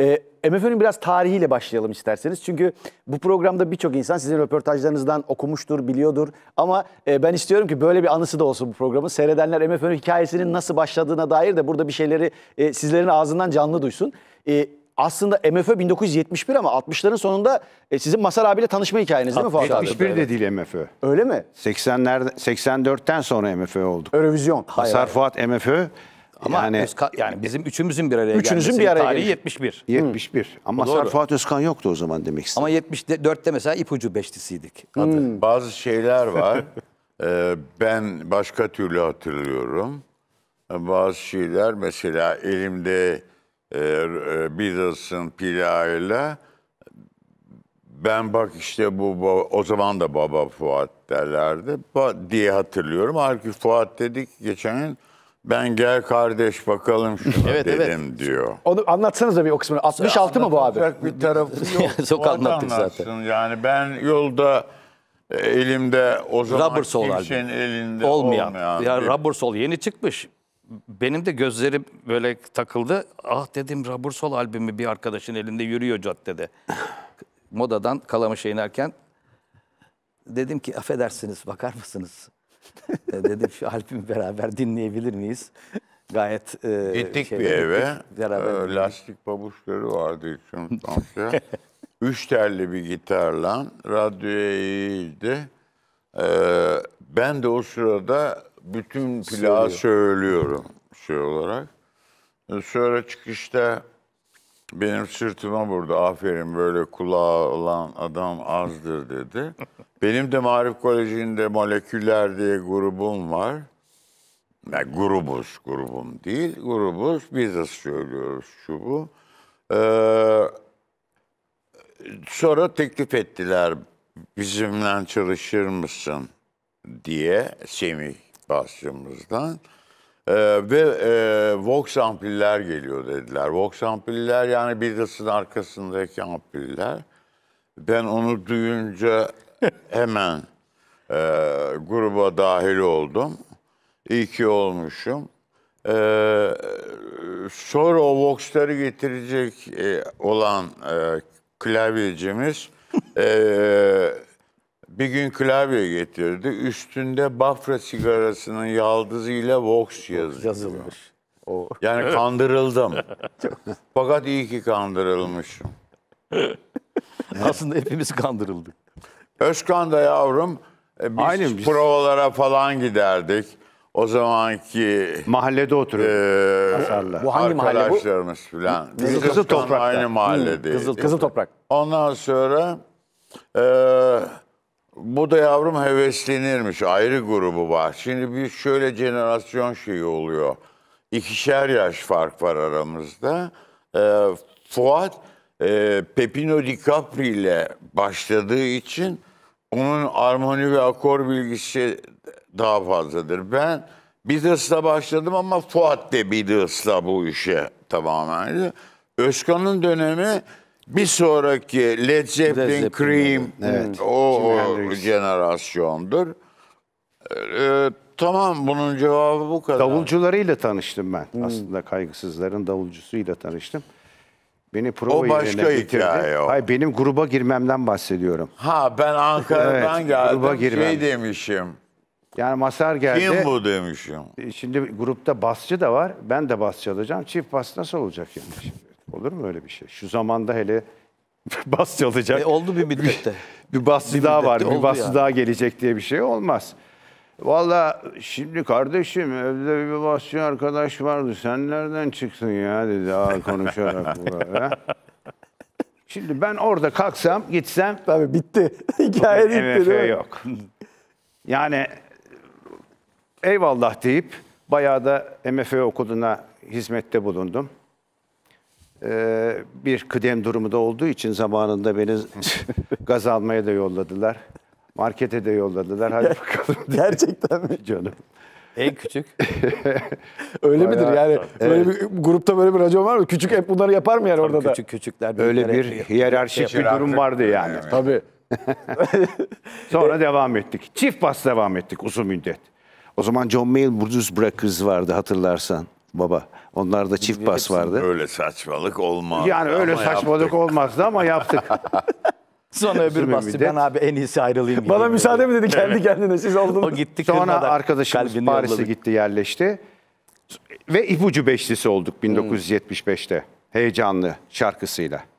E, ee, MFÖ'nün biraz tarihiyle başlayalım isterseniz. Çünkü bu programda birçok insan sizin röportajlarınızdan okumuştur, biliyordur. Ama e, ben istiyorum ki böyle bir anısı da olsun bu programın. Seyredenler MFÖ'nün hikayesinin nasıl başladığına dair de burada bir şeyleri e, sizlerin ağzından canlı duysun. E, aslında MFÖ 1971 ama 60'ların sonunda e, sizin Masar abiyle tanışma hikayeniz değil mi Fuat abi? 71 de değil MFÖ. Öyle mi? 80'lerde 84'ten sonra MFÖ olduk. Eurovizyon. Masar hayır, Fuat MFÖ ama yani, Özkan, yani bizim üçümüzün bir araya üçünüzün bir araya tarihi 71. 71. Ama Doğru. Fuat Özkan yoktu o zaman demek istedim. Ama 74'te mesela ipucu beşlisiydik adı. Hmm. Bazı şeyler var. ee, ben başka türlü hatırlıyorum. Bazı şeyler mesela elimde e, e Beatles'ın plağıyla ben bak işte bu o zaman da baba Fuat derlerdi diye hatırlıyorum. Halbuki Fuat dedik geçen gün ben gel kardeş bakalım şunu evet, dedim evet. diyor. Onu anlatsanız da bir o kısmını. 66 mı bu abi? bir tarafı yok. Çok anlattık zaten. Yani ben yolda e, elimde o zaman kimsenin abi. elinde olmayan. olmayan ya bir... rubber sol yeni çıkmış. Benim de gözlerim böyle takıldı. Ah dedim rubber sol albümü bir arkadaşın elinde yürüyor caddede. Modadan Kalamış'a inerken dedim ki affedersiniz bakar mısınız? E, dedim şu albümü beraber dinleyebilir miyiz? Gayet e, Gittik şey, bir eve. Gittik, beraber e, lastik pabuçları vardı hiç Üç telli bir gitarla radyoya iyiydi. Ee, ben de o sırada bütün plağı söylüyorum şey olarak. Ee, sonra çıkışta benim sırtıma vurdu. Aferin böyle kulağı olan adam azdır dedi. Benim de Marif Koleji'nde moleküller diye grubum var. Yani grubuz, grubum değil. Grubuz, biz de söylüyoruz şu bu. Ee, sonra teklif ettiler bizimle çalışır mısın diye Semih başlığımızdan. Ee, ve e, Vox ampiller geliyor dediler. Vox ampiller yani Beatles'ın arkasındaki ampiller. Ben onu duyunca hemen e, gruba dahil oldum. İyi ki olmuşum. E, sonra o Vox'ları getirecek e, olan e, klavyecimiz... e, bir gün klavye getirdi. Üstünde Bafra sigarasının yaldızıyla Vox yazıyor. Yazılmış. O. Yani kandırıldım. Fakat iyi ki kandırılmışım. Aslında hepimiz kandırıldık. Özkan da yavrum e, biz Aynen, biz- falan giderdik. O zamanki Mahallede oturuyor. Hasarla. E, bu hangi mahalle bu? arkadaşlarımız filan. Biz Kızıl Özkan'la aynı mahallede. Kızıl, Kızıl Toprak. Ondan sonra eee bu da yavrum heveslenirmiş. Ayrı grubu var. Şimdi bir şöyle jenerasyon şeyi oluyor. İkişer yaş fark var aramızda. Ee, Fuat e, Pepino DiCaprio ile başladığı için onun armoni ve akor bilgisi daha fazladır. Ben Beatles'la başladım ama Fuat de Beatles'la bu işe tamamen. Özkan'ın dönemi bir sonraki Led Zeppelin, Led Zeppelin Cream evet. o, o jenerasyondur. Ee, tamam bunun cevabı bu kadar. Davulcularıyla tanıştım ben. Hmm. Aslında kaygısızların davulcusuyla tanıştım. Beni prova o başka hikaye o. Hayır, benim gruba girmemden bahsediyorum. Ha ben Ankara'dan evet, geldim. Gruba şey girmem. Şey demişim. Yani Masar geldi. Kim bu demişim. E, şimdi grupta basçı da var. Ben de basçı alacağım. Çift bas nasıl olacak yani? Olur mu öyle bir şey? Şu zamanda hele bas çalacak. E, oldu bir müddette. bir, bir bir daha var, bir bastı yani. daha gelecek diye bir şey olmaz. Valla şimdi kardeşim evde bir basçı arkadaş vardı. Sen nereden çıktın ya dedi Aa, konuşarak Şimdi ben orada kalksam gitsem. Tabii bitti. Hikaye bitti MF yok. Yani eyvallah deyip bayağı da MFE okuduğuna hizmette bulundum. Ee, bir kıdem durumu da olduğu için zamanında beni gaz almaya da yolladılar. Markete de yolladılar. Hadi bakalım. Gerçekten mi? Canım. En küçük. Öyle Bayağı, midir yani? Evet. Böyle bir grupta böyle bir racon var mı? Küçük hep bunları yapar mı yani Tabii orada küçük, da? Küçükler Öyle bir hiyerarşik bir durum vardı yani. Evet. Tabii. Sonra devam ettik. Çift bas devam ettik uzun müddet. O zaman John Mayall Bruce Brakers vardı hatırlarsan baba. onlar da çift bas vardı. Öyle saçmalık olmaz. Yani öyle saçmalık yaptık. olmazdı ama yaptık. Sonra öbür bastı. Ben abi en iyisi ayrılayım. Bana müsaade mi dedi kendi kendine siz oldunuz. O gitti Sonra arkadaşımız Paris'e gitti yerleşti. Ve ipucu beşlisi olduk 1975'te. Hmm. Heyecanlı şarkısıyla.